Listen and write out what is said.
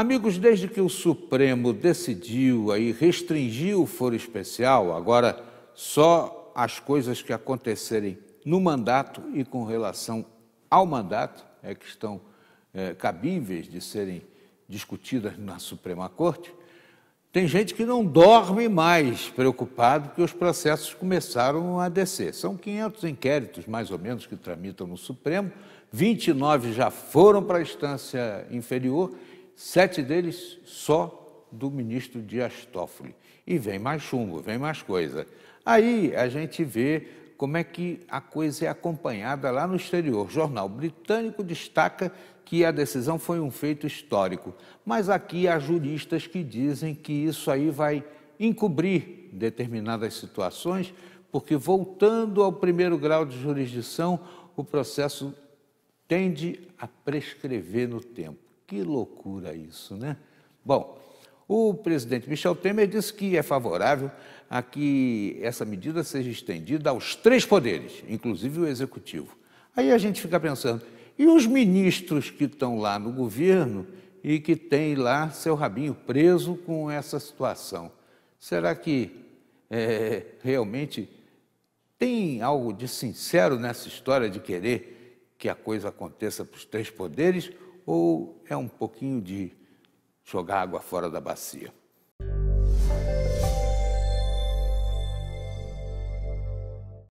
Amigos, desde que o Supremo decidiu aí restringir o foro especial, agora só as coisas que acontecerem no mandato e com relação ao mandato é que estão é, cabíveis de serem discutidas na Suprema Corte. Tem gente que não dorme mais preocupado que os processos começaram a descer. São 500 inquéritos, mais ou menos, que tramitam no Supremo, 29 já foram para a instância inferior sete deles só do ministro Dias Toffoli. E vem mais chumbo, vem mais coisa. Aí a gente vê como é que a coisa é acompanhada lá no exterior. O jornal britânico destaca que a decisão foi um feito histórico, mas aqui há juristas que dizem que isso aí vai encobrir determinadas situações, porque voltando ao primeiro grau de jurisdição, o processo tende a prescrever no tempo. Que loucura isso, né? Bom, o presidente Michel Temer disse que é favorável a que essa medida seja estendida aos três poderes, inclusive o executivo. Aí a gente fica pensando, e os ministros que estão lá no governo e que têm lá seu rabinho preso com essa situação? Será que é, realmente tem algo de sincero nessa história de querer que a coisa aconteça para os três poderes? ou é um pouquinho de jogar água fora da bacia?